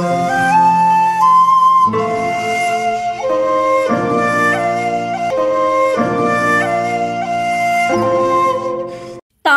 Música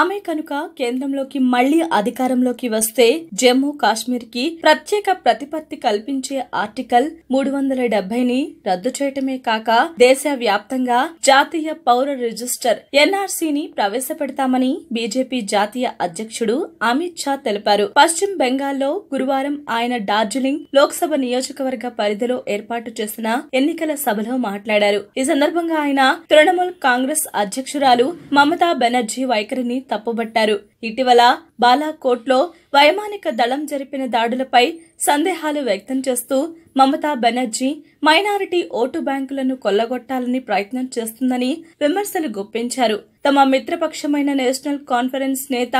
తామే కనుక కేంద్రంలోకి మళ్లీ అధికారంలోకి వస్తే జమ్మూ కాశ్మీర్ కి ప్రత్యేక ప్రతిపత్తి కల్పించే ఆర్టికల్ మూడు వందల డెబ్బైని రద్దు చేయటమే కాక దేశ వ్యాప్తంగా జాతీయ పౌర రిజిస్టర్ ఎన్ఆర్సీని ప్రవేశపెడతామని బీజేపీ జాతీయ అధ్యక్షుడు అమిత్ షా తెలిపారు పశ్చిమ బెంగాల్లో గురువారం ఆయన డార్జిలింగ్ లోక్సభ నియోజకవర్గ పరిధిలో ఏర్పాటు చేసిన ఎన్నికల సభలో మాట్లాడారు ఈ సందర్భంగా ఆయన తృణమూల్ కాంగ్రెస్ అధ్యక్షురాలు మమతా బెనర్జీ వైఖరిని తప్పుబట్టారు ఇటీవల బాలాకోట్లో వైమానిక దళం జరిపిన దాడులపై సందేహాలు వ్యక్తం చేస్తూ మమతా బెనర్జీ మైనారిటీ ఓటు బ్యాంకులను కొల్లగొట్టాలని ప్రయత్నం చేస్తుందని విమర్శలు గుప్పించారు తమ మిత్రపక్షమైన నేషనల్ కాన్ఫరెన్స్ నేత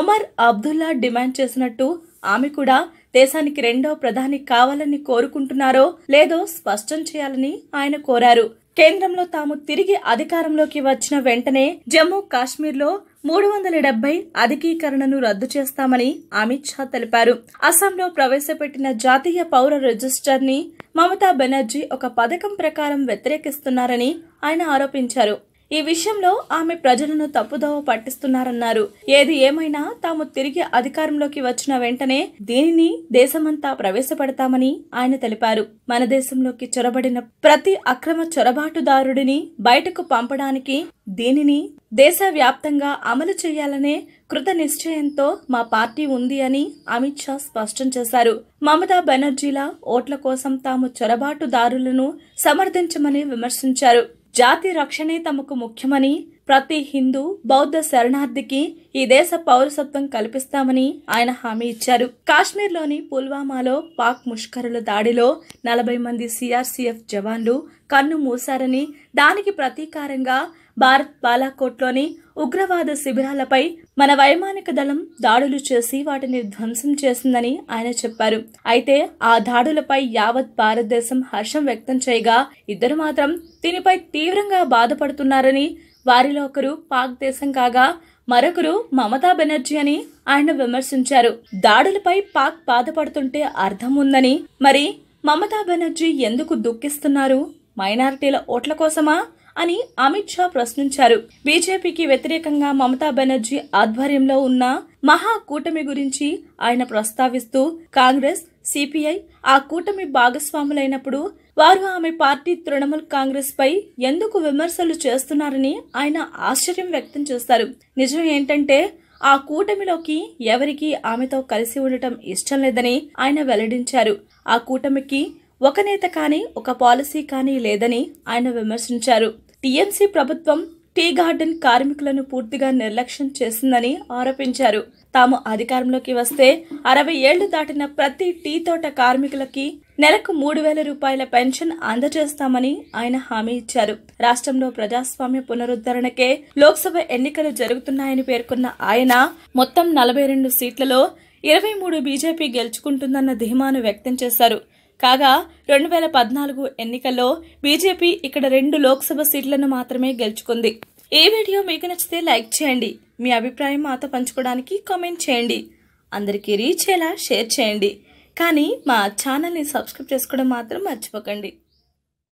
ఒమర్ అబ్దుల్లా డిమాండ్ చేసినట్టు ఆమె కూడా దేశానికి రెండో ప్రధాని కావాలని కోరుకుంటున్నారో లేదో స్పష్టం చేయాలని ఆయన కోరారు కేంద్రంలో తాము తిరిగి అధికారంలోకి వచ్చిన వెంటనే జమ్మూ కాశ్మీర్లో మూడు వందల డెబ్బై అధికీకరణను రద్దు చేస్తామని అమిత్ షా తెలిపారు అస్సాంలో ప్రవేశపెట్టిన జాతీయ పౌర రిజిస్టర్ని మమతా బెనర్జీ ఒక పథకం ప్రకారం వ్యతిరేకిస్తున్నారని ఆయన ఆరోపించారు ఈ విషయంలో ఆమె ప్రజలను తప్పుదోవ పట్టిస్తున్నారన్నారు ఏది ఏమైనా తాము తిరిగి అధికారంలోకి వచ్చిన వెంటనే దీనిని దేశమంతా ప్రవేశపెడతామని ఆయన తెలిపారు మన దేశంలోకి చొరబడిన ప్రతి అక్రమ చొరబాటుదారుడిని బయటకు పంపడానికి దీనిని దేశవ్యాప్తంగా అమలు చేయాలనే కృత నిశ్చయంతో మా పార్టీ ఉంది అని అమిత్ షా స్పష్టం చేశారు మమతా బెనర్జీల ఓట్ల కోసం తాము చొరబాటుదారులను సమర్థించమని విమర్శించారు జాతి రక్షణే తమకు ముఖ్యమని ప్రతి హిందూ బౌద్ధ శరణార్థికి ఈ దేశ పౌరసత్వం కల్పిస్తామని ఆయన హామీ ఇచ్చారు కాశ్మీర్లోని పుల్వామాలో పాక్ ముష్కరుల దాడిలో నలభై మంది సిఆర్సీఎఫ్ జవాన్లు కన్ను మూశారని దానికి ప్రతీకారంగా భారత్ బాలాకోట్లోని ఉగ్రవాద శిబిరాలపై మన వైమానిక దళం దాడులు చేసి వాటిని ధ్వంసం చేసిందని ఆయన చెప్పారు అయితే ఆ దాడులపై యావత్ భారతదేశం హర్షం వ్యక్తం చేయగా ఇద్దరు మాత్రం దీనిపై తీవ్రంగా బాధపడుతున్నారని వారిలో ఒకరు పాక్ దేశం కాగా మరొకరు మమతా బెనర్జీ అని ఆయన విమర్శించారు దాడులపై పాక్ బాధపడుతుంటే అర్థం ఉందని మరి మమతా బెనర్జీ ఎందుకు దుఃఖిస్తున్నారు మైనారిటీల ఓట్ల కోసమా అని అమిత్ షా ప్రశ్నించారు బీజేపీకి వ్యతిరేకంగా మమతా బెనర్జీ ఆధ్వర్యంలో ఉన్న మహాకూటమి గురించి ఆయన ప్రస్తావిస్తూ కాంగ్రెస్ సిపిఐ ఆ కూటమి భాగస్వాములైనప్పుడు వారు ఆమె పార్టీ తృణమూల్ కాంగ్రెస్ పై ఎందుకు విమర్శలు చేస్తున్నారని ఆయన ఆశ్చర్యం వ్యక్తం చేస్తారు నిజం ఏంటంటే ఆ కూటమిలోకి ఎవరికి ఆమెతో కలిసి ఉండటం ఇష్టం లేదని ఆయన వెల్లడించారు ఆ కూటమికి ఒక నేత కానీ ఒక పాలసీ కానీ లేదని ఆయన విమర్శించారు టీఎంసీ ప్రభుత్వం టీ గార్డెన్ కార్మికులను పూర్తిగా నిర్లక్ష్యం చేసిందని ఆరోపించారు తాము అధికారంలోకి వస్తే అరవై ఏళ్లు దాటిన ప్రతి టీ తోట కార్మికులకి నెలకు మూడు వేల రూపాయల పెన్షన్ అందజేస్తామని ఆయన హామీ ఇచ్చారు రాష్ట్రంలో ప్రజాస్వామ్య పునరుద్ధరణకే లోక్సభ ఎన్నికలు జరుగుతున్నాయని పేర్కొన్న ఆయన మొత్తం నలభై రెండు సీట్లలో ఇరవై మూడు బీజేపీ గెలుచుకుంటుందన్న ధీమాను వ్యక్తం చేశారు కాగా రెండు వేల పద్నాలుగు ఎన్నికల్లో బీజేపీ ఇక్కడ రెండు లోక్సభ సీట్లను మాత్రమే గెలుచుకుంది ఈ వీడియో మీకు నచ్చితే లైక్ చేయండి మీ అభిప్రాయం మాతో పంచుకోవడానికి కామెంట్ చేయండి అందరికీ రీచ్ అయ్యేలా షేర్ చేయండి కానీ మా ఛానల్ని సబ్స్క్రైబ్ చేసుకోవడం మాత్రం మర్చిపోకండి